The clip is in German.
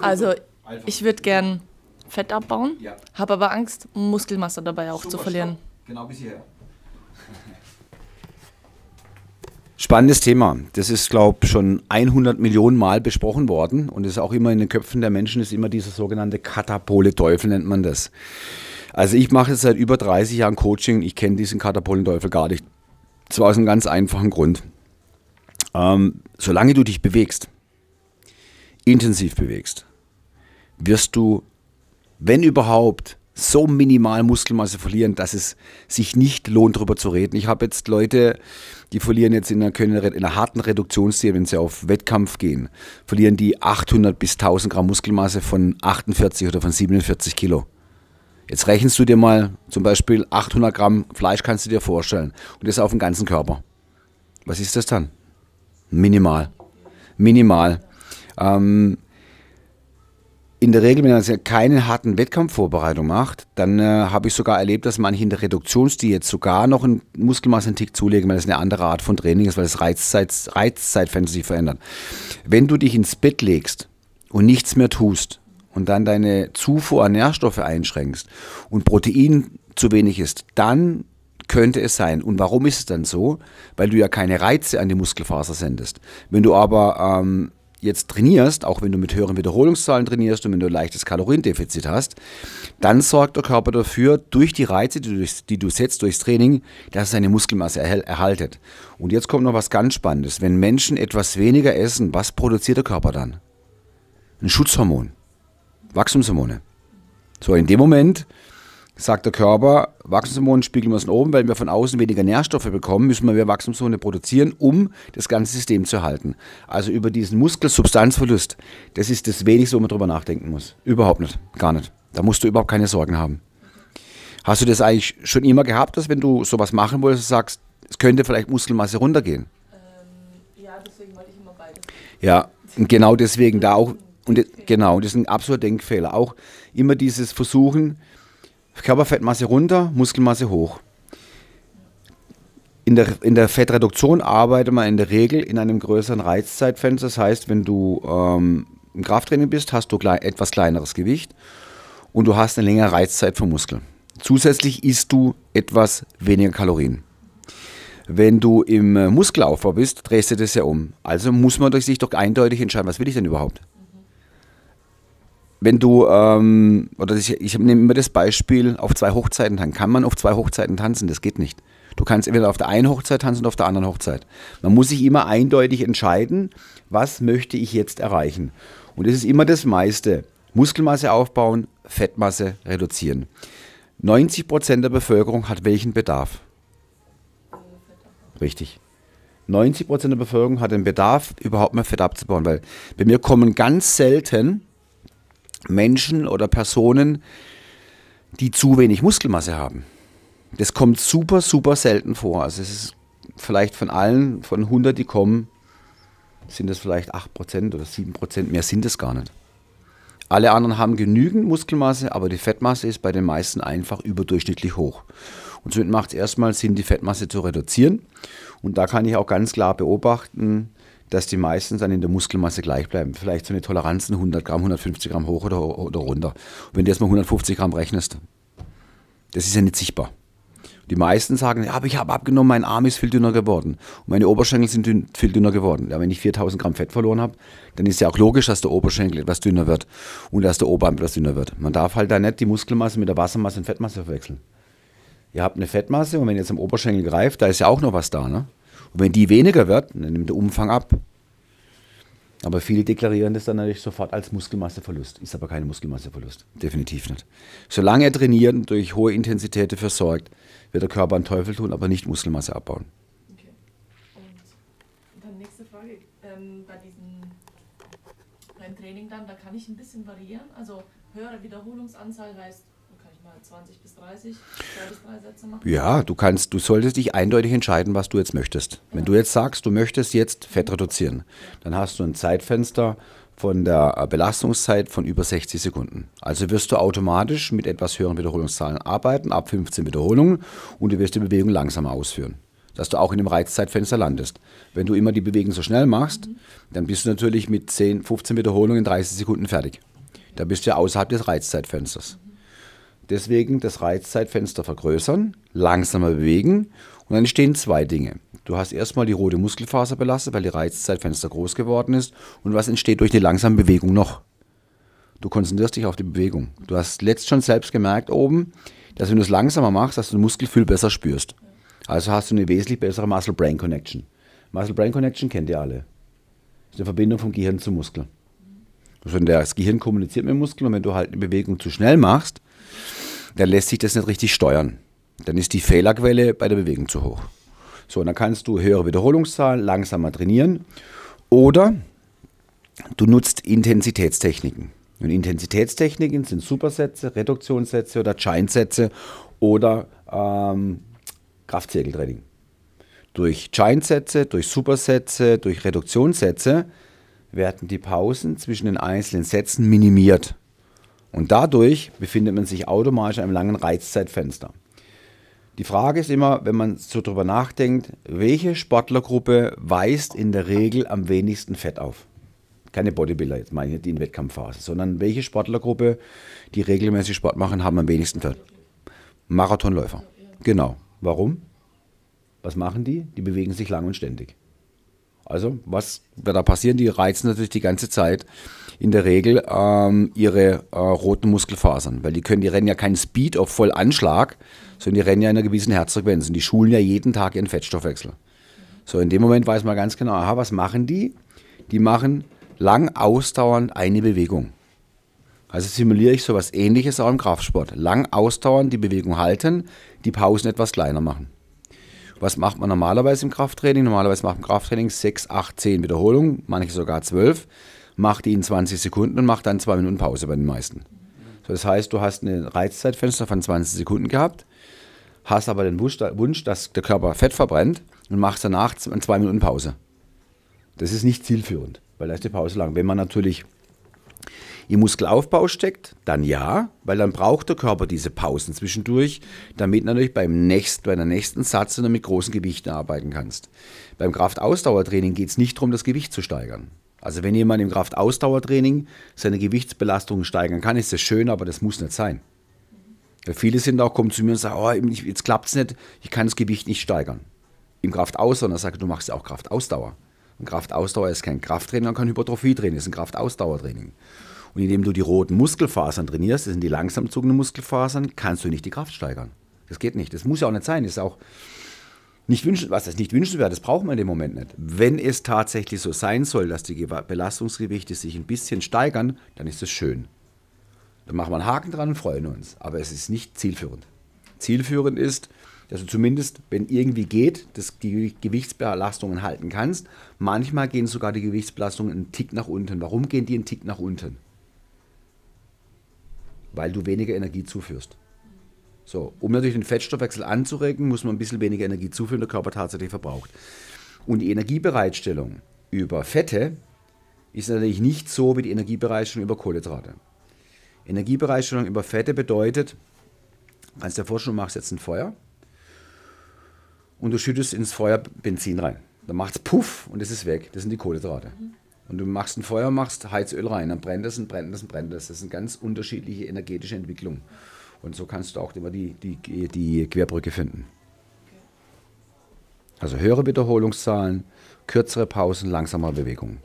Also, also ich würde gern Fett abbauen, ja. habe aber Angst, Muskelmasse dabei auch Super, zu verlieren. Stopp. Genau bis hierher. Spannendes Thema. Das ist, glaube ich, schon 100 Millionen Mal besprochen worden und ist auch immer in den Köpfen der Menschen, ist immer dieser sogenannte Katapole-Teufel, nennt man das. Also ich mache jetzt seit über 30 Jahren Coaching, ich kenne diesen Katapolenteufel gar nicht. Zwar aus einem ganz einfachen Grund. Ähm, solange du dich bewegst, intensiv bewegst, wirst du, wenn überhaupt, so minimal Muskelmasse verlieren, dass es sich nicht lohnt, darüber zu reden. Ich habe jetzt Leute, die verlieren jetzt in einer, in einer harten Reduktionsserie, wenn sie auf Wettkampf gehen, verlieren die 800 bis 1000 Gramm Muskelmasse von 48 oder von 47 Kilo. Jetzt rechnest du dir mal zum Beispiel 800 Gramm Fleisch kannst du dir vorstellen und das auf dem ganzen Körper. Was ist das dann? Minimal. Minimal. Ähm, in der Regel, wenn man keine harten Wettkampfvorbereitung macht, dann äh, habe ich sogar erlebt, dass manche in der Reduktionsdiät sogar noch ein Muskelmasse einen Tick zulegen, weil das eine andere Art von Training ist, weil das Reizzeit, Reizzeitfenster sich verändert. Wenn du dich ins Bett legst und nichts mehr tust und dann deine Zufuhr an Nährstoffe einschränkst und Protein zu wenig ist, dann könnte es sein. Und warum ist es dann so? Weil du ja keine Reize an die Muskelfaser sendest. Wenn du aber ähm, jetzt trainierst, auch wenn du mit höheren Wiederholungszahlen trainierst und wenn du ein leichtes Kaloriendefizit hast, dann sorgt der Körper dafür, durch die Reize, die du, die du setzt durchs Training, dass seine Muskelmasse er, erhaltet. Und jetzt kommt noch was ganz Spannendes. Wenn Menschen etwas weniger essen, was produziert der Körper dann? Ein Schutzhormon. Wachstumshormone. So, in dem Moment, sagt der Körper, Wachstumshormone spiegeln wir müssen oben, weil wir von außen weniger Nährstoffe bekommen, müssen wir mehr Wachstumshormone produzieren, um das ganze System zu halten. Also über diesen Muskelsubstanzverlust, das ist das Wenigste, wo man drüber nachdenken muss. Überhaupt nicht, gar nicht. Da musst du überhaupt keine Sorgen haben. Hast du das eigentlich schon immer gehabt, dass wenn du sowas machen wolltest, sagst, es könnte vielleicht Muskelmasse runtergehen? Ähm, ja, deswegen wollte ich immer beides. Ja, und genau deswegen da auch, und genau, das ist ein absoluter Denkfehler. Auch immer dieses Versuchen, Körperfettmasse runter, Muskelmasse hoch. In der, in der Fettreduktion arbeitet man in der Regel in einem größeren Reizzeitfenster. Das heißt, wenn du ähm, im Krafttraining bist, hast du klein, etwas kleineres Gewicht und du hast eine längere Reizzeit vom Muskel. Zusätzlich isst du etwas weniger Kalorien. Wenn du im äh, Muskelaufbau bist, drehst du das ja um. Also muss man durch sich doch eindeutig entscheiden, was will ich denn überhaupt? wenn du, ähm, oder ich, ich nehme immer das Beispiel, auf zwei Hochzeiten tanzen. Kann man auf zwei Hochzeiten tanzen? Das geht nicht. Du kannst entweder auf der einen Hochzeit tanzen oder auf der anderen Hochzeit. Man muss sich immer eindeutig entscheiden, was möchte ich jetzt erreichen. Und es ist immer das meiste. Muskelmasse aufbauen, Fettmasse reduzieren. 90% Prozent der Bevölkerung hat welchen Bedarf? Richtig. 90% Prozent der Bevölkerung hat den Bedarf, überhaupt mehr Fett abzubauen, weil bei mir kommen ganz selten Menschen oder Personen, die zu wenig Muskelmasse haben. Das kommt super, super selten vor. Also es ist vielleicht von allen, von 100, die kommen, sind es vielleicht 8% oder 7%, mehr sind es gar nicht. Alle anderen haben genügend Muskelmasse, aber die Fettmasse ist bei den meisten einfach überdurchschnittlich hoch. Und somit macht es erstmal Sinn, die Fettmasse zu reduzieren. Und da kann ich auch ganz klar beobachten, dass die meisten dann in der Muskelmasse gleich bleiben. Vielleicht so eine Toleranz 100 Gramm, 150 Gramm hoch oder, oder runter. Und wenn du jetzt mal 150 Gramm rechnest, das ist ja nicht sichtbar. Die meisten sagen, ja, aber ich habe abgenommen, mein Arm ist viel dünner geworden. Und meine Oberschenkel sind dünn, viel dünner geworden. Ja, wenn ich 4000 Gramm Fett verloren habe, dann ist ja auch logisch, dass der Oberschenkel etwas dünner wird und dass der Oberarm etwas dünner wird. Man darf halt da nicht die Muskelmasse mit der Wassermasse und Fettmasse verwechseln. Ihr habt eine Fettmasse und wenn ihr jetzt am Oberschenkel greift, da ist ja auch noch was da, ne? Und wenn die weniger wird, dann nimmt der Umfang ab. Aber viele deklarieren das dann natürlich sofort als Muskelmasseverlust. Ist aber keine Muskelmasseverlust. Definitiv nicht. Solange er trainiert und durch hohe Intensität versorgt, wird der Körper einen Teufel tun, aber nicht Muskelmasse abbauen. Okay. Und dann nächste Frage. Ähm, bei diesem beim Training dann, da kann ich ein bisschen variieren. Also höhere Wiederholungsanzahl heißt 20 bis 30, zwei bis drei Sätze machen? Ja, du kannst, du solltest dich eindeutig entscheiden, was du jetzt möchtest. Wenn du jetzt sagst, du möchtest jetzt Fett reduzieren, dann hast du ein Zeitfenster von der Belastungszeit von über 60 Sekunden. Also wirst du automatisch mit etwas höheren Wiederholungszahlen arbeiten, ab 15 Wiederholungen, und du wirst die Bewegung langsamer ausführen dass du auch in dem Reizzeitfenster landest. Wenn du immer die Bewegung so schnell machst, mhm. dann bist du natürlich mit 10, 15 Wiederholungen in 30 Sekunden fertig. Da bist du ja außerhalb des Reizzeitfensters. Deswegen das Reizzeitfenster vergrößern, langsamer bewegen und dann entstehen zwei Dinge. Du hast erstmal die rote Muskelfaser belastet, weil die Reizzeitfenster groß geworden ist. Und was entsteht durch die langsame Bewegung noch? Du konzentrierst dich auf die Bewegung. Du hast letzt schon selbst gemerkt oben, dass wenn du es langsamer machst, dass du den Muskelfühl besser spürst. Also hast du eine wesentlich bessere Muscle-Brain-Connection. Muscle-Brain-Connection kennt ihr alle. Das ist eine Verbindung vom Gehirn zum Muskel. Also das Gehirn kommuniziert mit dem Muskel und wenn du halt eine Bewegung zu schnell machst, dann lässt sich das nicht richtig steuern. Dann ist die Fehlerquelle bei der Bewegung zu hoch. So, und dann kannst du höhere Wiederholungszahlen langsamer trainieren oder du nutzt Intensitätstechniken. Und Intensitätstechniken sind Supersätze, Reduktionssätze oder giant oder ähm, Kraftzirkeltraining. Durch giant durch Supersätze, durch Reduktionssätze werden die Pausen zwischen den einzelnen Sätzen minimiert. Und dadurch befindet man sich automatisch in einem langen Reizzeitfenster. Die Frage ist immer, wenn man so drüber nachdenkt, welche Sportlergruppe weist in der Regel am wenigsten Fett auf? Keine Bodybuilder jetzt meine ich, die in Wettkampfphase, sondern welche Sportlergruppe, die regelmäßig Sport machen, haben am wenigsten Fett? Marathonläufer. Genau. Warum? Was machen die? Die bewegen sich lang und ständig. Also, was wird da passieren? Die reizen natürlich die ganze Zeit in der Regel ähm, ihre äh, roten Muskelfasern, weil die können, die rennen ja keinen Speed auf Vollanschlag, sondern die rennen ja in einer gewissen Herzfrequenz und die schulen ja jeden Tag ihren Fettstoffwechsel. So, in dem Moment weiß man ganz genau, aha, was machen die? Die machen lang ausdauernd eine Bewegung. Also simuliere ich sowas ähnliches auch im Kraftsport. Lang ausdauernd die Bewegung halten, die Pausen etwas kleiner machen. Was macht man normalerweise im Krafttraining? Normalerweise macht man im Krafttraining 6, 8, 10 Wiederholungen, manche sogar 12 macht ihn 20 Sekunden und macht dann zwei Minuten Pause bei den meisten. das heißt, du hast ein Reizzeitfenster von 20 Sekunden gehabt, hast aber den Wunsch, dass der Körper Fett verbrennt und machst danach äh, zwei Minuten Pause. Das ist nicht zielführend, weil da ist die Pause lang. Wenn man natürlich im Muskelaufbau steckt, dann ja, weil dann braucht der Körper diese Pausen zwischendurch, damit natürlich beim nächsten, bei der nächsten Satz mit großen Gewichten arbeiten kannst. Beim Kraftausdauertraining geht es nicht darum, das Gewicht zu steigern. Also wenn jemand im Kraftausdauertraining seine Gewichtsbelastung steigern kann, ist das schön, aber das muss nicht sein. Weil viele sind auch, kommen zu mir und sagen, oh, jetzt klappt es nicht, ich kann das Gewicht nicht steigern. Im Kraftausdauer, dann sage ich, du machst ja auch Kraftausdauer. Und Kraftausdauer ist kein Krafttraining, kein Hypertrophietraining, ist ein Kraftausdauertraining. Und indem du die roten Muskelfasern trainierst, das sind die langsam zogenden Muskelfasern, kannst du nicht die Kraft steigern. Das geht nicht. Das muss ja auch nicht sein. Das ist auch nicht wünschen, was das nicht wünschenswert, das brauchen wir in dem Moment nicht. Wenn es tatsächlich so sein soll, dass die Belastungsgewichte sich ein bisschen steigern, dann ist es schön. Dann machen wir einen Haken dran und freuen uns. Aber es ist nicht zielführend. Zielführend ist, dass du zumindest, wenn irgendwie geht, das, die Gewichtsbelastungen halten kannst. Manchmal gehen sogar die Gewichtsbelastungen einen Tick nach unten. Warum gehen die einen Tick nach unten? Weil du weniger Energie zuführst. So, um natürlich den Fettstoffwechsel anzuregen, muss man ein bisschen weniger Energie zuführen, der Körper tatsächlich verbraucht. Und die Energiebereitstellung über Fette ist natürlich nicht so wie die Energiebereitstellung über Kohlenhydrate. Energiebereitstellung über Fette bedeutet, kannst dir vorstellen, du machst jetzt ein Feuer und du schüttest ins Feuer Benzin rein. Dann macht es Puff und es ist weg. Das sind die Kohlenhydrate. Und du machst ein Feuer, machst Heizöl rein, dann brennt das und brennt das und brennt das. Das sind ganz unterschiedliche energetische Entwicklungen. Und so kannst du auch immer die, die, die Querbrücke finden. Also höhere Wiederholungszahlen, kürzere Pausen, langsamer Bewegungen.